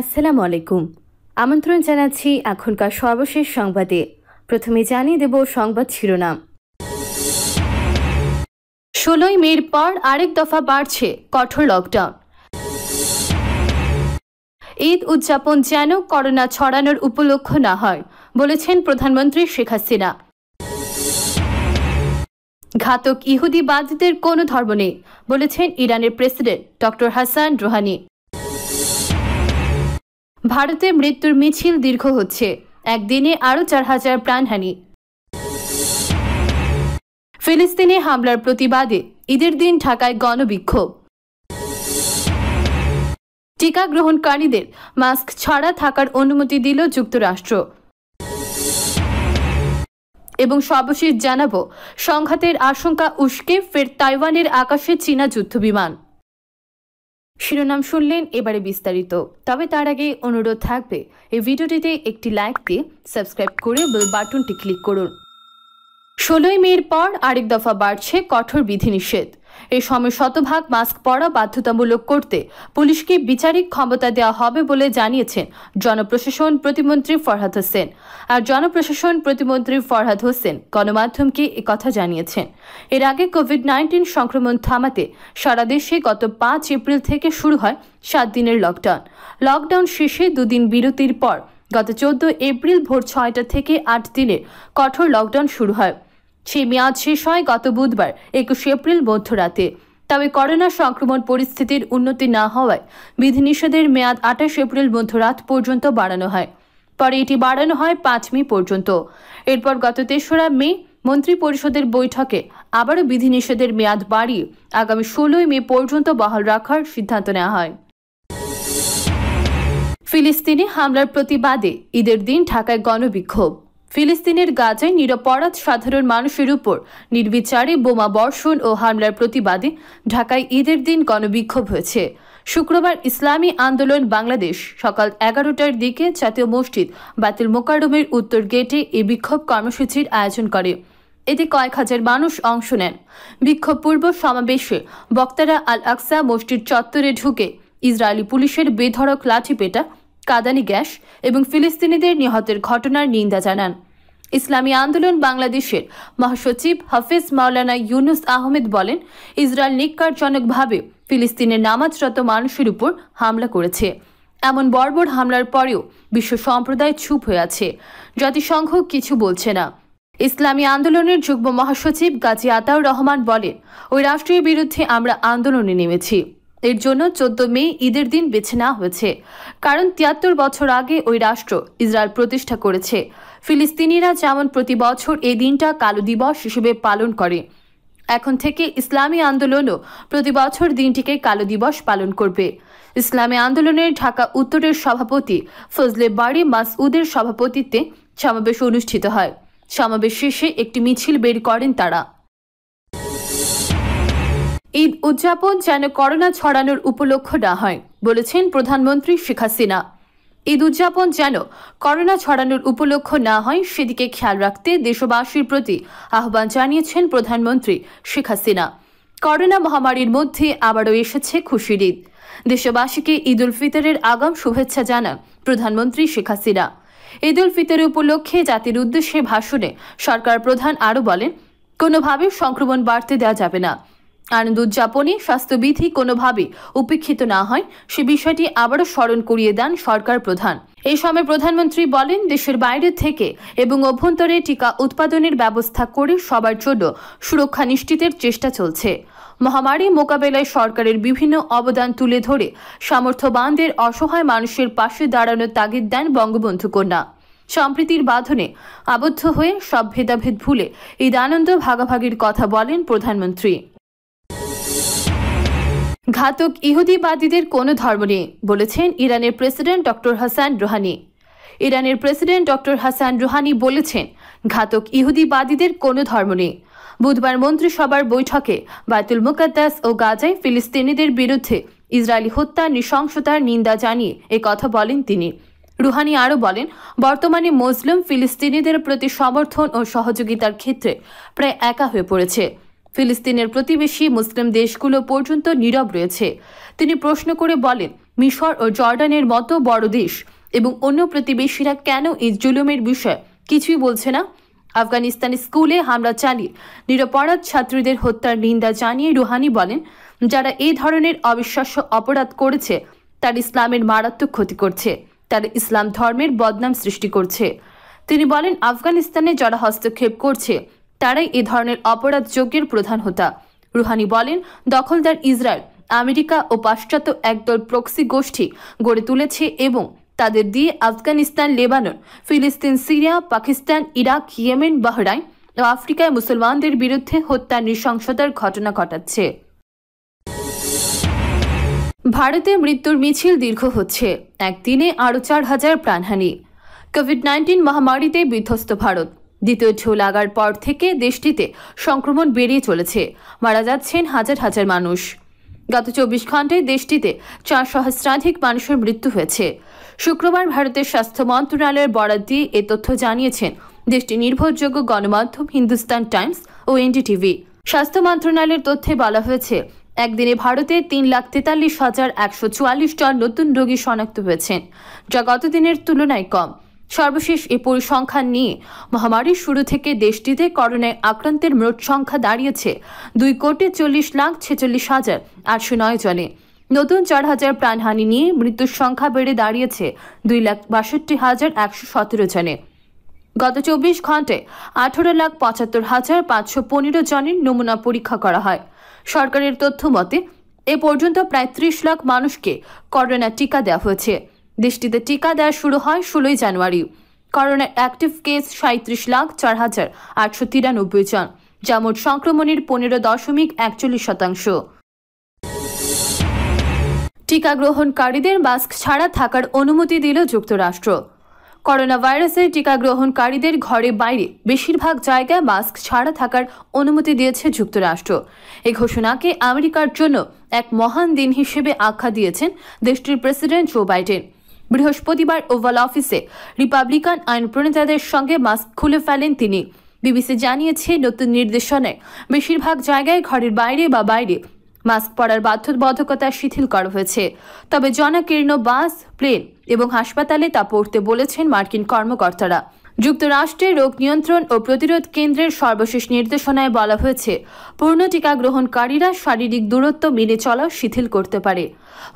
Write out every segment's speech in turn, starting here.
আসসালাম আলাইকুম আমন্ত্রণ জানাচ্ছি এখনকার সর্বশেষ সংবাদে প্রথমে জানিয়ে দেব সংবাদ শিরোনাম ষোলোই মের পর আরেক দফা বাড়ছে কঠোর লকডাউন ঈদ উদযাপন যেন করোনা ছড়ানোর উপলক্ষ না হয় বলেছেন প্রধানমন্ত্রী শেখ হাসিনা ঘাতক ইহুদিবাদীদের কোনো ধর্ম নেই বলেছেন ইরানের প্রেসিডেন্ট ডক্টর হাসান রোহানি ভারতে মৃত্যুর মিছিল দীর্ঘ হচ্ছে একদিনে আরও চার হাজার প্রাণহানি ফিলিস্তিনে হামলার প্রতিবাদে ঈদের দিন ঢাকায় গণবিক্ষোভ টিকা গ্রহণকারীদের মাস্ক ছাড়া থাকার অনুমতি দিল যুক্তরাষ্ট্র এবং সর্বশেষ জানাব সংঘাতের আশঙ্কা উস্কে ফের তাইওয়ানের আকাশে চীনা যুদ্ধবিমান শিরোনাম শুনলেন এবারে বিস্তারিত তবে তার আগে অনুরোধ থাকবে এই ভিডিওটিতে একটি লাইক দিয়ে সাবস্ক্রাইব করে বেল বাটনটি ক্লিক করুন ষোলোই মের পর আরেক দফা বাড়ছে কঠোর বিধিনিষেধ এই সময় শতভাগ মাস্ক পরা বাধ্যতামূলক করতে পুলিশকে বিচারিক ক্ষমতা দেওয়া হবে বলে জানিয়েছেন জনপ্রশাসন প্রতিমন্ত্রী ফরহাদ হোসেন আর জনপ্রশাসন প্রতিমন্ত্রী ফরহাদ হোসেন গণমাধ্যমকে একথা জানিয়েছেন এর আগে কোভিড নাইন্টিন সংক্রমণ থামাতে সারা দেশে গত পাঁচ এপ্রিল থেকে শুরু হয় সাত দিনের লকডাউন লকডাউন শেষে দুদিন বিরতির পর গত চোদ্দ এপ্রিল ভোর ছয়টা থেকে আট দিনে কঠোর লকডাউন শুরু হয় সেই মেয়াদ শেষ হয় গত বুধবার একুশে এপ্রিল মধ্যরাতে তবে করোনা সংক্রমণ পরিস্থিতির উন্নতি না হওয়ায় বিধিনিষেধের মেয়াদ আঠাশ এপ্রিল মধ্যরাত পর্যন্ত বাড়ানো হয় পরে এটি বাড়ানো হয় পাঁচ মে পর্যন্ত এরপর গত তেসরা মে মন্ত্রিপরিষদের বৈঠকে আবারও বিধিনিষেধের মেয়াদ বাড়িয়ে আগামী ষোলোই মে পর্যন্ত বহাল রাখার সিদ্ধান্ত নেওয়া হয় ফিলিস্তিনি হামলার প্রতিবাদে ঈদের দিন ঢাকায় গণবিক্ষোভ ফিলিস্তিনের গাজায় নিরপরাধ সাধারণ মানুষের উপর নির্বিচারে বোমা বর্ষণ ও হামলার প্রতিবাদে ঢাকায় ঈদের দিন গণবিক্ষোভ হয়েছে শুক্রবার ইসলামী আন্দোলন বাংলাদেশ সকাল এগারোটার দিকে জাতীয় মসজিদ বাতিল মোকারমের উত্তর গেটে এই বিক্ষোভ কর্মসূচির আয়োজন করে এতে কয়েক হাজার মানুষ অংশ নেন বিক্ষোভপূর্ব সমাবেশে বক্তারা আল আকসা মসজিদ চত্বরে ঢুকে ইসরায়েলি পুলিশের বেধড়ক লাঠিপেটা কাদানি গ্যাস এবং ফিলিস্তিনিদের নিহতের ঘটনার নিন্দা জানান ইসলামী আন্দোলন বাংলাদেশের মহাসচিব হাফিজ মাওলানা ইউনুস আহমেদ বলেন ইসরায়েল নিকারজনকভাবে ফিলিস্তিনের নামাজরত মানুষের উপর হামলা করেছে এমন বর্বর হামলার পরেও বিশ্ব সম্প্রদায় চুপ হয়ে আছে জাতিসংঘ কিছু বলছে না ইসলামী আন্দোলনের যুগ্ম মহাসচিব গাজী আতাউর রহমান বলেন ওই রাষ্ট্রের বিরুদ্ধে আমরা আন্দোলনে নেমেছি এর জন্য চোদ্দ মে ঈদের দিন বেছে নেওয়া হয়েছে কারণ তিয়াত্তর বছর আগে ওই রাষ্ট্র ইসরায়েল প্রতিষ্ঠা করেছে ফিলিস্তিনিরা যেমন প্রতি বছর এই দিনটা কালো দিবস হিসেবে পালন করে এখন থেকে ইসলামী আন্দোলনও প্রতি বছর দিনটিকে কালো দিবস পালন করবে ইসলামী আন্দোলনের ঢাকা উত্তরের সভাপতি ফজলে বাড়ি মাসউদের সভাপতিত্বে সমাবেশ অনুষ্ঠিত হয় সমাবেশ শেষে একটি মিছিল বের করেন তারা ঈদ উদযাপন যেন করোনা ছড়ানোর উপলক্ষ না হয় বলেছেন প্রধানমন্ত্রী শেখ হাসিনা ঈদ উদযাপন যেন করোনা ছড়ানোর উপলক্ষ না হয় সেদিকে খেয়াল রাখতে দেশবাসীর প্রতি আহ্বান জানিয়েছেন প্রধানমন্ত্রী শেখ হাসিনা করোনা মহামারীর মধ্যে আবারও এসেছে খুশির ঈদ দেশবাসীকে ঈদ উল ফিতরের আগাম শুভেচ্ছা জানান প্রধানমন্ত্রী শেখ হাসিনা ঈদ উল ফিতর উপলক্ষে জাতির উদ্দেশ্যে ভাষণে সরকার প্রধান আরও বলেন কোনোভাবে সংক্রমণ বাড়তে দেওয়া যাবে না আনন্দ উদযাপনে স্বাস্থ্যবিধি কোনোভাবে উপেক্ষিত না হয় সে বিষয়টি আবারও স্মরণ করিয়ে দেন সরকার প্রধান এই সময় প্রধানমন্ত্রী বলেন দেশের বাইরে থেকে এবং অভ্যন্তরে টিকা উৎপাদনের ব্যবস্থা করে সবার জন্য সুরক্ষা নিশ্চিতের চেষ্টা চলছে মহামারী মোকাবেলায় সরকারের বিভিন্ন অবদান তুলে ধরে সামর্থ্যবানদের অসহায় মানুষের পাশে দাঁড়ানোর তাগিদ দেন বঙ্গবন্ধু কন্যা সম্প্রীতির বাঁধনে আবদ্ধ হয়ে সব ভেদাভেদ ভুলে ঈদ আনন্দ ভাগাভাগির কথা বলেন প্রধানমন্ত্রী ঘাতক ইহুদিবাদীদের কোনো ধর্ম নেই বলেছেন ইরানের প্রেসিডেন্ট ডক্টর হাসান রোহানি ইরানের প্রেসিডেন্ট ডক্টর হাসান রুহানি বলেছেন ঘাতক ইহুদিবাদীদের কোনো ধর্ম নেই বুধবার মন্ত্রিসভার বৈঠকে বায়তুল মুকাদ্দাস ও গাজায় ফিলিস্তিনিদের বিরুদ্ধে ইসরায়েলি হত্যা নৃশংসতার নিন্দা জানিয়ে এ কথা বলেন তিনি রুহানি আরও বলেন বর্তমানে মুসলিম ফিলিস্তিনিদের প্রতি সমর্থন ও সহযোগিতার ক্ষেত্রে প্রায় একা হয়ে পড়েছে ফিলিস্তিনের প্রতিবেশী মুসলিম দেশগুলো পর্যন্ত নীরব রয়েছে তিনি প্রশ্ন করে বলেন মিশর ও জর্ডানের মতো বড় দেশ এবং অন্য প্রতিবেশীরা কেন এই জুলুমের বিষয়ে কিছুই বলছে না আফগানিস্তান স্কুলে হামলা চালিয়ে নিরপরাধ ছাত্রীদের হত্যার নিন্দা জানিয়ে রুহানি বলেন যারা এই ধরনের অবিশ্বাস্য অপরাধ করেছে তার ইসলামের মারাত্মক ক্ষতি করছে তারা ইসলাম ধর্মের বদনাম সৃষ্টি করছে তিনি বলেন আফগানিস্তানে যারা হস্তক্ষেপ করছে তারাই এ ধরনের অপরাধ যজ্ঞের প্রধান হোতা রুহানি বলেন দখলদার ইসরায়েল আমেরিকা ও পাশ্চাত্য একদল প্রক্সি গোষ্ঠী গড়ে তুলেছে এবং তাদের দিয়ে আফগানিস্তান লেবানন ফিলিস্তিন Syria Pakistan Iraq Yemen Bahrain ও আফ্রিকায় মুসলমানদের বিরুদ্ধে হত্যা নৃশংসতার ঘটনা ঘটাচ্ছে ভারতে মৃত্যুর মিছিল দীর্ঘ হচ্ছে একদিনে আরও চার হাজার প্রাণহানি কোভিড নাইন্টিন মহামারীতে বিধ্বস্ত ভারত দ্বিতীয় ঢেউ লাগার পর থেকে দেশটিতে সংক্রমণ বেড়ে চলেছে মারা যাচ্ছেন হাজার হাজার মানুষ গত চব্বিশ ঘন্টায় দেশটিতে চার সহস্রাধিক মানুষের মৃত্যু হয়েছে শুক্রবার ভারতের স্বাস্থ্য মন্ত্রণালয়ের বরাদ দিয়ে এ তথ্য জানিয়েছেন দেশটির নির্ভরযোগ্য গণমাধ্যম হিন্দুস্তান টাইমস ও এনডিটিভি স্বাস্থ্য মন্ত্রণালয়ের তথ্যে বলা হয়েছে একদিনে ভারতে তিন লাখ তেতাল্লিশ হাজার একশো চুয়াল্লিশ জন নতুন রোগী শনাক্ত হয়েছেন যা গতদিনের তুলনায় কম সর্বশেষ এ পরিসংখ্যান নিয়ে মহামারীর শুরু থেকে দেশটিতে করোনায় আক্রান্তের মোট সংখ্যা দাঁড়িয়েছে দুই কোটি চল্লিশ লাখ ছেচল্লিশ হাজার আটশো নয় জনে নতুন চার হাজার প্রাণহানি নিয়ে মৃত্যুর সংখ্যা বেড়ে দাঁড়িয়েছে দুই লাখ বাষট্টি হাজার একশো সতেরো জনে গত চব্বিশ ঘন্টায় আঠারো লাখ পঁচাত্তর হাজার পাঁচশো পনেরো জনের নমুনা পরীক্ষা করা হয় সরকারের তথ্য মতে এ পর্যন্ত প্রায় ত্রিশ লাখ মানুষকে করোনা টিকা দেওয়া হয়েছে দেশটিতে টিকা দেওয়া শুরু হয় ষোলোই জানুয়ারি করোনার অ্যাক্টিভ কেস সাঁত্রিশ লাখ চার হাজার আটশো তিরানব্বই জন যা মোট সংক্রমণের পনেরো দশমিক একচল্লিশ শতাংশ টিকা গ্রহণকারীদের মাস্ক ছাড়া থাকার অনুমতি দিল যুক্তরাষ্ট্র করোনা ভাইরাসের টিকা গ্রহণকারীদের ঘরে বাইরে বেশিরভাগ জায়গায় মাস্ক ছাড়া থাকার অনুমতি দিয়েছে যুক্তরাষ্ট্র এই ঘোষণাকে আমেরিকার জন্য এক মহান দিন হিসেবে আখ্যা দিয়েছেন দেশটির প্রেসিডেন্ট জো বাইডেন বৃহস্পতিবার ওভাল অফিসে রিপাবলিকান আইন প্রণেতাদের সঙ্গে মাস্ক খুলে ফেলেন তিনি বিবিসি জানিয়েছে নতুন নির্দেশনে বেশিরভাগ জায়গায় ঘরের বাইরে বা বাইরে মাস্ক পরার বাধ্যবাধকতা শিথিল করা হয়েছে তবে জনাকীর্ণ বাস প্লেন এবং হাসপাতালে তা পড়তে বলেছেন মার্কিন কর্মকর্তারা যুক্তরাষ্ট্রের রোগ নিয়ন্ত্রণ ও প্রতিরোধ কেন্দ্রের সর্বশেষ নির্দেশনায় বলা হয়েছে পূর্ণ টিকা গ্রহণকারীরা শারীরিক দূরত্ব মেনে চলা শিথিল করতে পারে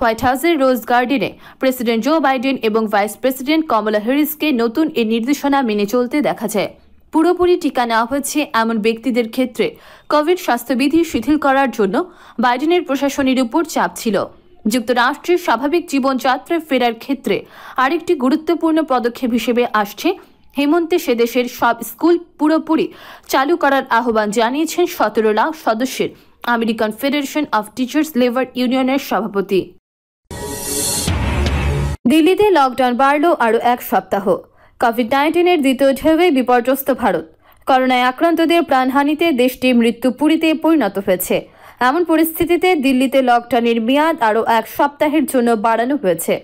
হোয়াইট হাউসের রোজ গার্ডেনে প্রেসিডেন্ট জো বাইডেন এবং ভাইস প্রেসিডেন্ট কমলা হ্যারিসকে নতুন এই নির্দেশনা মেনে চলতে দেখা যায় পুরোপুরি টিকা নেওয়া হয়েছে এমন ব্যক্তিদের ক্ষেত্রে কোভিড স্বাস্থ্যবিধি শিথিল করার জন্য বাইডেনের প্রশাসনের উপর চাপ ছিল যুক্তরাষ্ট্রের স্বাভাবিক জীবনযাত্রায় ফেরার ক্ষেত্রে আরেকটি গুরুত্বপূর্ণ পদক্ষেপ হিসেবে আসছে হেমন্তে সেদেশের সব স্কুল পুরোপুরি চালু করার আহ্বান জানিয়েছেন সতেরো লাখ সদস্যের American Federation of Teachers labour ইউনিয়নের সভাপতি দিল্লিতে লকডাউন বাড়ল আরও এক সপ্তাহ কোভিড নাইন্টিনের দ্বিতীয় ঢেউয়ে বিপর্যস্ত ভারত করোনায় আক্রান্তদের প্রাণহানিতে দেশটি মৃত্যু পুরীতে পরিণত হয়েছে এমন পরিস্থিতিতে দিল্লিতে লকডাউনের মেয়াদ আরও এক সপ্তাহের জন্য বাড়ানো হয়েছে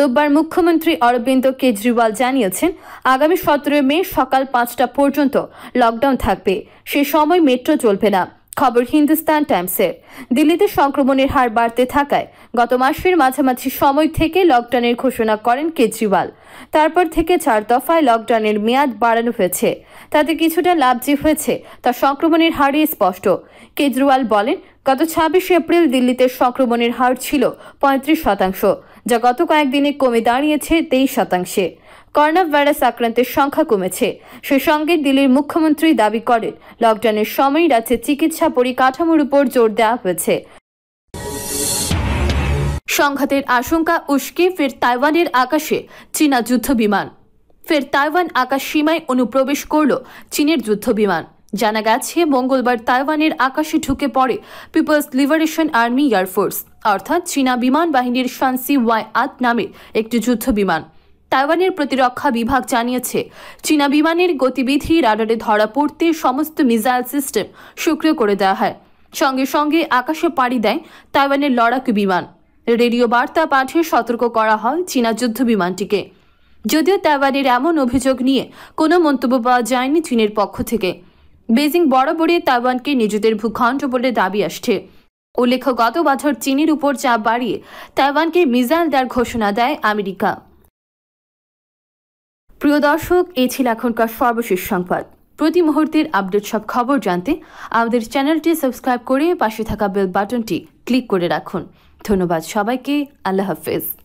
রোববার মুখ্যমন্ত্রী অরবিন্দ কেজরিওয়াল জানিয়েছেন আগামী সতেরোই মে সকাল পাঁচটা পর্যন্ত লকডাউন থাকবে সে সময় মেট্রো চলবে না খবর হিন্দুস্তান টাইমসের দিল্লিতে সংক্রমণের হার বাড়তে থাকায় গত মাসের মাঝামাঝি সময় থেকে লকডাউনের ঘোষণা করেন কেজরিওয়াল তারপর থেকে চার দফায় লকডাউনের মেয়াদ বাড়ানো হয়েছে তাতে কিছুটা লাভ যে হয়েছে তা সংক্রমণের হারই স্পষ্ট কেজরিওয়াল বলেন গত ছাব্বিশে এপ্রিল দিল্লিতে সংক্রমণের হার ছিল পঁয়ত্রিশ শতাংশ যা গত কয়েকদিনে কমে দাঁড়িয়েছে তেইশ শতাংশে করোনা ভাইরাস আক্রান্তের সংখ্যা কমেছে সে সঙ্গে দিল্লির মুখ্যমন্ত্রী দাবি করেন লকডাউনের সময় রাজ্যে চিকিৎসা পরিকাঠামোর উপর জোর দেওয়া হয়েছে সংঘাতের আশঙ্কা উস্কে ফের তাইওয়ানের আকাশে চীনা যুদ্ধ বিমান ফের তাইওয়ান আকাশ সীমায় অনুপ্রবেশ করল চীনের যুদ্ধ বিমান জানা গেছে মঙ্গলবার তাইওয়ানের আকাশে ঢুকে পড়ে পিপলস লিবারেশন আর্মি এয়ারফোর্স অর্থাৎ চীনা বিমান বাহিনীর শানসি ওয়াই আট নামের একটি যুদ্ধ বিমান তাইওয়ানের প্রতিরক্ষা বিভাগ জানিয়েছে চীনা বিমানের গতিবিধি রাডারে ধরা পড়তে সমস্ত মিসাইল সিস্টেম সক্রিয় করে দেওয়া হয় সঙ্গে সঙ্গে আকাশে পাড়ি দেয় তাইওয়ানের লড়াকু বিমান রেডিও বার্তা পাঠিয়ে সতর্ক করা হয় চীনা যুদ্ধ বিমানটিকে যদিও তাইওয়ানের এমন অভিযোগ নিয়ে কোনো মন্তব্য পাওয়া যায়নি চীনের পক্ষ থেকে বেজিং বরাবরই তাইওয়ানকে নিজেদের ভূখণ্ড বলে দাবি আসছে উল্লেখ্য গত বছর চীনের উপর চাপ বাড়িয়ে তাইওয়ানকে মিজাইল দেওয়ার ঘোষণা দেয় আমেরিকা প্রিয় দর্শক এ ছিল এখনকার সর্বশেষ সংবাদ প্রতি মুহূর্তের আপডেট সব খবর জানতে আমাদের চ্যানেলটি সাবস্ক্রাইব করে পাশে থাকা বেল বাটনটি ক্লিক করে রাখুন ধন্যবাদ সবাইকে আল্লাহ হাফেজ